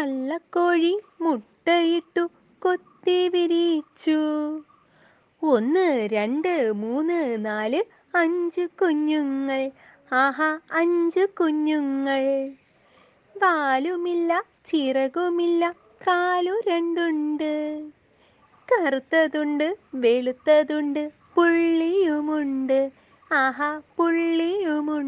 തള്ളക്കോഴി മുട്ടയിട്ടു കൊത്തി വിരിച്ചു ഒന്ന് രണ്ട് മൂന്ന് നാല് അഞ്ച് കുഞ്ഞുങ്ങൾ ആഹാ അഞ്ച് കുഞ്ഞുങ്ങൾ പാലുമില്ല ചിറകുമില്ല കാലു രണ്ടുണ്ട് കറുത്തതുണ്ട് വെളുത്തതുണ്ട് പുള്ളിയുമുണ്ട് ആഹാ പുള്ളിയുമുണ്ട്